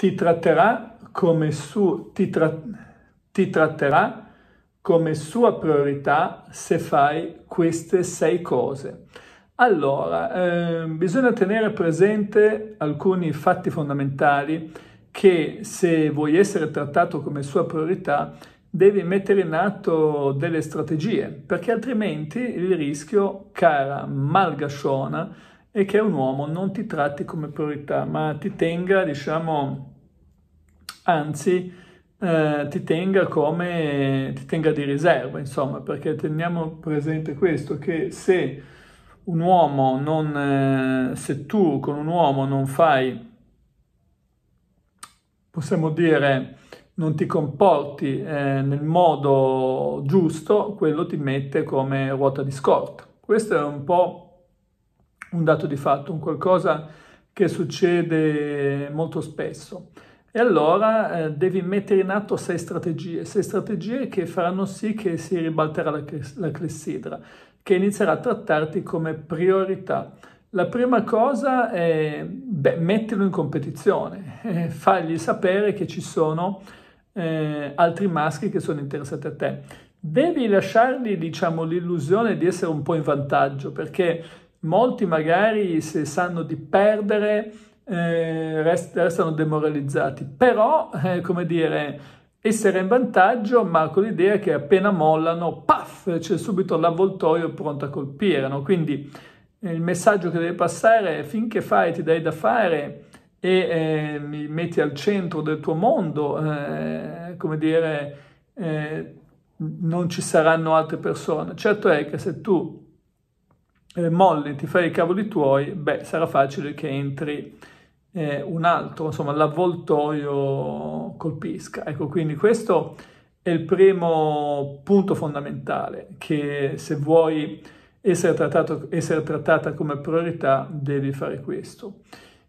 ti tratterà come, su, ti tra, ti tratterà come sua priorità se fai queste sei cose. Allora, eh, bisogna tenere presente alcuni fatti fondamentali che se vuoi essere trattato come sua priorità devi mettere in atto delle strategie, perché altrimenti il rischio, cara Malgasciona, è che un uomo non ti tratti come priorità, ma ti tenga, diciamo, anzi eh, ti tenga come ti tenga di riserva, insomma, perché teniamo presente questo che se un uomo non eh, se tu con un uomo non fai possiamo dire non ti comporti eh, nel modo giusto, quello ti mette come ruota di scorta. Questo è un po' un dato di fatto, un qualcosa che succede molto spesso. E allora eh, devi mettere in atto sei strategie, sei strategie che faranno sì che si ribalterà la, la clessidra, che inizierà a trattarti come priorità. La prima cosa è beh, mettilo in competizione, eh, fagli sapere che ci sono eh, altri maschi che sono interessati a te. Devi lasciargli diciamo, l'illusione di essere un po' in vantaggio perché molti magari se sanno di perdere eh, rest- restano demoralizzati. Però, eh, come dire, essere in vantaggio, ma con l'idea che appena mollano, paf, c'è subito l'avvoltoio pronto a colpire. No? Quindi eh, il messaggio che deve passare è finché fai, ti dai da fare e eh, mi metti al centro del tuo mondo, eh, come dire, eh, non ci saranno altre persone. Certo è che se tu eh, molle, ti fai i cavoli tuoi, beh, sarà facile che entri eh, un altro, insomma, l'avvoltoio colpisca. Ecco, quindi questo è il primo punto fondamentale che se vuoi essere, trattato, essere trattata come priorità devi fare questo.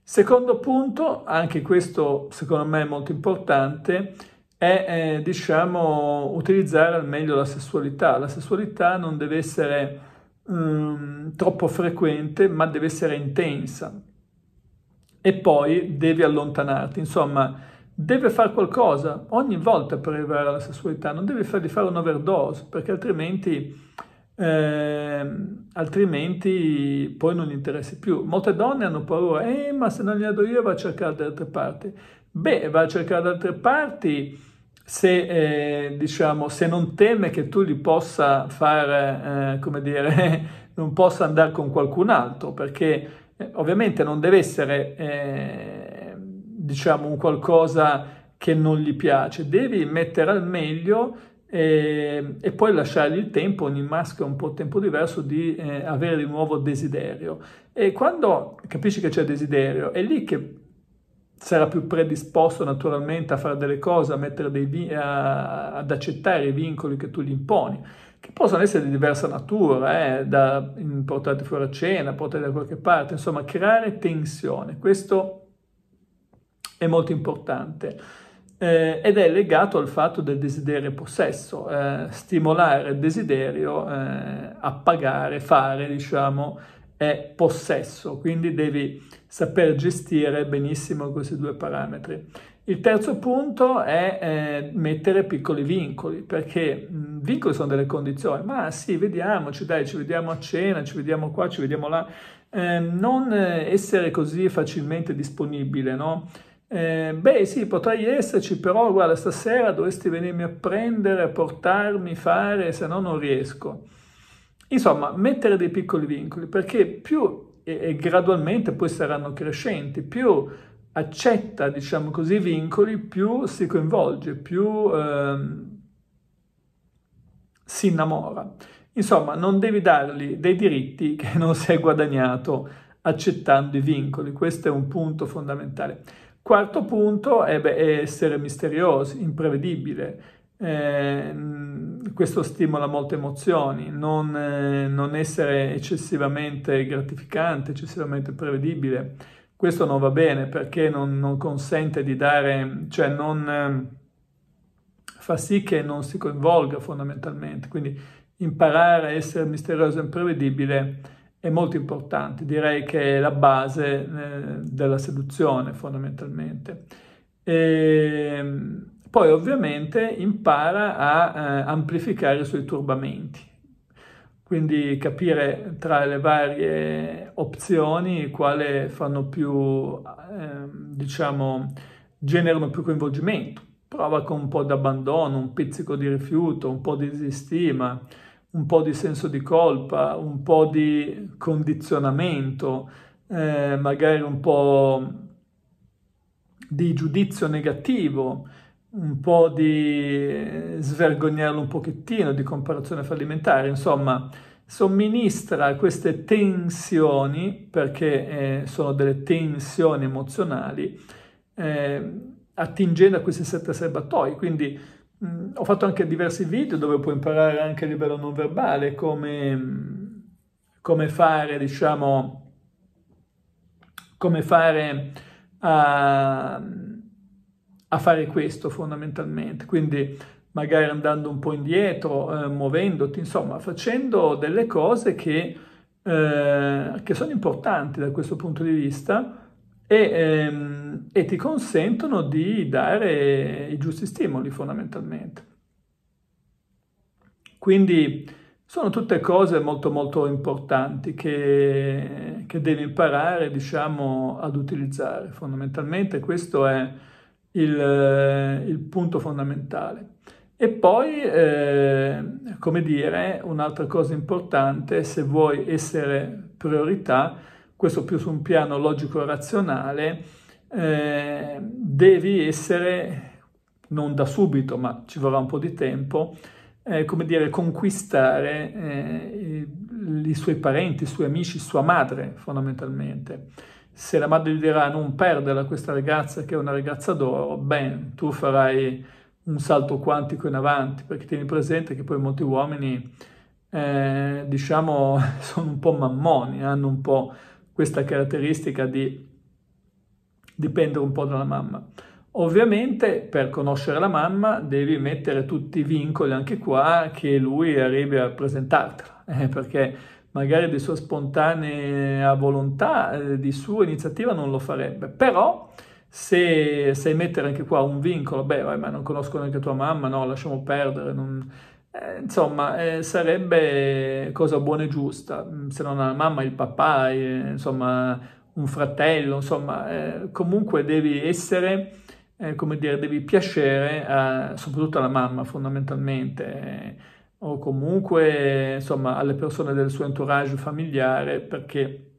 Secondo punto, anche questo secondo me è molto importante, è eh, diciamo utilizzare al meglio la sessualità. La sessualità non deve essere um, troppo frequente, ma deve essere intensa. E poi devi allontanarti, insomma, deve fare qualcosa ogni volta per arrivare alla sessualità, non devi fargli fare un'overdose, perché altrimenti... Eh, altrimenti poi non gli interessi più. Molte donne hanno paura, eh, ma se non gli do io va a cercare da altre parti. Beh, va a cercare da altre parti se, eh, diciamo, se non teme che tu gli possa far, eh, come dire, non possa andare con qualcun altro, perché eh, ovviamente non deve essere, eh, diciamo, un qualcosa che non gli piace, devi mettere al meglio e, eh, e, poi lasciargli il tempo, ogni maschio maschera un po' tempo diverso, di eh, avere di nuovo desiderio. E quando capisci che c'è desiderio, è lì che sarà più predisposto naturalmente a fare delle cose, a dei, a, eh, ad accettare i vincoli che tu gli imponi, che possono essere di diversa natura, eh, da portarti fuori a cena, portarti da qualche parte, insomma creare tensione, questo è molto importante eh, ed è legato al fatto del desiderio possesso, eh, stimolare il desiderio, eh, a pagare, fare diciamo è possesso, quindi devi saper gestire benissimo questi due parametri. Il terzo punto è eh, mettere piccoli vincoli, perché mh, vincoli sono delle condizioni, ma sì, vediamoci, dai, ci vediamo a cena, ci vediamo qua, ci vediamo là. Ehm, eh, non essere così facilmente disponibile, no? Eh, beh sì, potrai esserci, però guarda, stasera dovresti venirmi a prendere, a portarmi, fare, se no non riesco. Insomma, mettere dei piccoli vincoli, perché più e, gradualmente poi saranno crescenti, più accetta, diciamo così, i vincoli, più si coinvolge, più ehm, si innamora. Insomma, non devi dargli dei diritti che non sei guadagnato accettando i vincoli, questo è un punto fondamentale. Quarto punto è, eh beh, è essere misteriosi, imprevedibile. Eh, questo stimola molte emozioni, non, eh, non, essere eccessivamente gratificante, eccessivamente prevedibile, questo non va bene perché non, non consente di dare, cioè non eh, fa sì che non si coinvolga fondamentalmente, quindi imparare a essere misterioso e imprevedibile è molto importante, direi che è la base eh, della seduzione fondamentalmente. E, ehm, poi ovviamente impara a eh, amplificare i suoi turbamenti, quindi capire tra le varie opzioni quale fanno più, eh, diciamo, generano più coinvolgimento. Prova con un po' d'abbandono, un pizzico di rifiuto, un po' di disistima, un po' di senso di colpa, un po' di condizionamento, eh, magari un po' di giudizio negativo, un po' di svergognarlo un pochettino di comparazione fallimentare, insomma somministra queste tensioni, perché eh, sono delle tensioni emozionali, eh, attingendo a questi sette serbatoi, quindi mh, mm, ho fatto anche diversi video dove puoi imparare anche a livello non verbale come, mm, come fare, diciamo, come fare a a fare questo fondamentalmente, quindi magari andando un po' indietro, eh, muovendoti, insomma facendo delle cose che, eh, che, sono importanti da questo punto di vista e, ehm, e ti consentono di dare i giusti stimoli fondamentalmente. Quindi sono tutte cose molto molto importanti che, che devi imparare diciamo ad utilizzare fondamentalmente questo è il, eh, il punto fondamentale. E poi, eh, come dire, un'altra cosa importante, se vuoi essere priorità, questo più su un piano logico-razionale, eh, devi essere, non da subito, ma ci vorrà un po' di tempo, eh, come dire, conquistare eh, i, i, suoi parenti, i suoi amici, sua madre fondamentalmente se la madre gli dirà non perderla questa ragazza che è una ragazza d'oro, ben, tu farai un salto quantico in avanti, perché tieni presente che poi molti uomini, eh, diciamo, sono un po' mammoni, hanno un po' questa caratteristica di dipendere un po' dalla mamma. Ovviamente per conoscere la mamma devi mettere tutti i vincoli anche qua che lui arrivi a presentartela, eh, perché magari di sua spontanea volontà, eh, di sua iniziativa non lo farebbe. Però se, se mettere anche qua un vincolo, beh, vai, ma non conosco neanche tua mamma, no, lasciamo perdere, non... eh, insomma, eh, sarebbe cosa buona e giusta, mm, se non la mamma, il papà, eh, insomma, un fratello, insomma, eh, comunque devi essere... come dire, devi piacere a, soprattutto alla mamma fondamentalmente, o comunque insomma alle persone del suo entourage familiare perché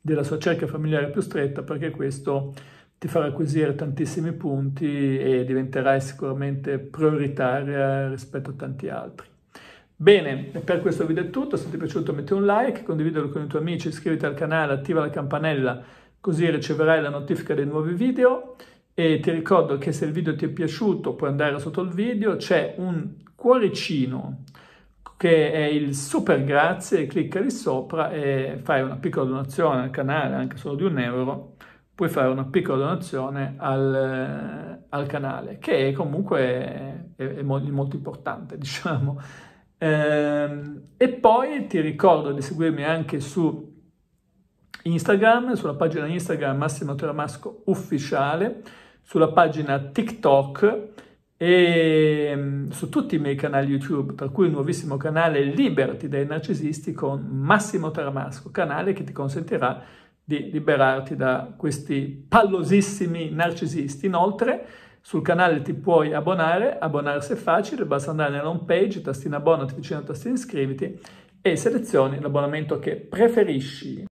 della sua cerchia familiare più stretta perché questo ti farà acquisire tantissimi punti e diventerai sicuramente prioritaria rispetto a tanti altri. Bene, per questo video è tutto, se ti è piaciuto metti un like, condividilo con i tuoi amici, iscriviti al canale, attiva la campanella così riceverai la notifica dei nuovi video e ti ricordo che se il video ti è piaciuto puoi andare sotto il video, c'è un cuoricino che è il super grazie, clicca lì sopra e fai una piccola donazione al canale, anche solo di un euro, puoi fare una piccola donazione al, eh, al canale, che è comunque è, è molto, importante, diciamo. Ehm, e poi ti ricordo di seguirmi anche su Instagram, sulla pagina Instagram Massimo Tramasco Ufficiale, sulla pagina TikTok, e mm, su tutti i miei canali YouTube, tra cui il nuovissimo canale Liberti dai narcisisti con Massimo Tarmasco, canale che ti consentirà di liberarti da questi pallosissimi narcisisti. Inoltre sul canale ti puoi abbonare, abbonarsi è facile, basta andare nella home page, tastina abbonati vicino a tastina iscriviti e selezioni l'abbonamento che preferisci.